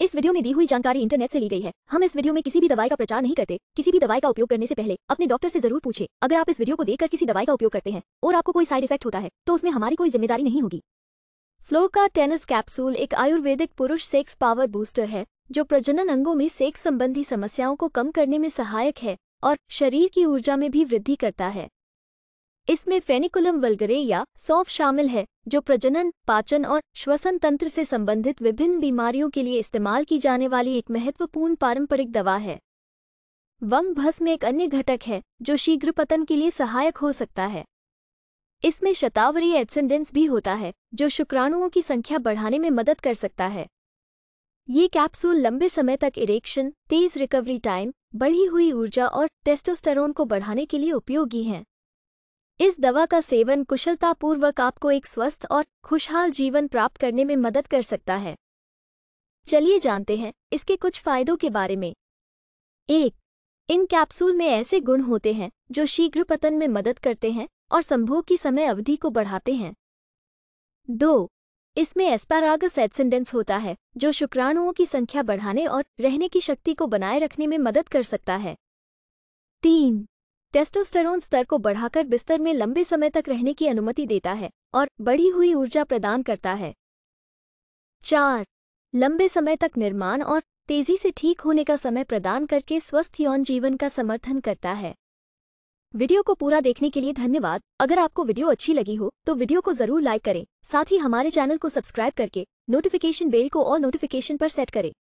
इस वीडियो में दी हुई जानकारी इंटरनेट से ली गई है हम इस वीडियो में किसी भी दवाई का प्रचार नहीं करते किसी भी दवाई का उपयोग करने से पहले अपने डॉक्टर से जरूर पूछे अगर आप इस वीडियो को देखकर किसी दवाई का उपयोग करते हैं और आपको कोई साइड इफेक्ट होता है तो उसमें हमारी कोई जिम्मेदारी नहीं होगी फ्लोका टेनिस कैप्सूल एक आयुर्वेदिक पुरुष सेक्स पावर बूस्टर है जो प्रजनन अंगों में सेक्स संबंधी समस्याओं को कम करने में सहायक है और शरीर की ऊर्जा में भी वृद्धि करता है इसमें फेनिकुलम वल्गरे या सौफ शामिल है जो प्रजनन पाचन और श्वसन तंत्र से संबंधित विभिन्न बीमारियों के लिए इस्तेमाल की जाने वाली एक महत्वपूर्ण पारंपरिक दवा है वंग भस्म एक अन्य घटक है जो शीघ्र पतन के लिए सहायक हो सकता है इसमें शतावरी एडसेंडेंस भी होता है जो शुक्राणुओं की संख्या बढ़ाने में मदद कर सकता है ये कैप्सूल लंबे समय तक इरेक्शन तेज रिकवरी टाइम बढ़ी हुई ऊर्जा और टेस्टोस्टेरोन को बढ़ाने के लिए उपयोगी हैं इस दवा का सेवन कुशलतापूर्वक आपको एक स्वस्थ और खुशहाल जीवन प्राप्त करने में मदद कर सकता है चलिए जानते हैं इसके कुछ फायदों के बारे में एक इन कैप्सूल में ऐसे गुण होते हैं जो शीघ्र पतन में मदद करते हैं और संभोग की समय अवधि को बढ़ाते हैं दो इसमें एस्पारागस एडसेंडेंस होता है जो शुक्राणुओं की संख्या बढ़ाने और रहने की शक्ति को बनाए रखने में मदद कर सकता है तीन टेस्टोस्टेरोन स्तर को बढ़ाकर बिस्तर में लंबे समय तक रहने की अनुमति देता है और बढ़ी हुई ऊर्जा प्रदान करता है चार लंबे समय तक निर्माण और तेजी से ठीक होने का समय प्रदान करके स्वस्थ यौन जीवन का समर्थन करता है वीडियो को पूरा देखने के लिए धन्यवाद अगर आपको वीडियो अच्छी लगी हो तो वीडियो को जरूर लाइक करें साथ ही हमारे चैनल को सब्सक्राइब करके नोटिफिकेशन बेल को और नोटिफिकेशन पर सेट करें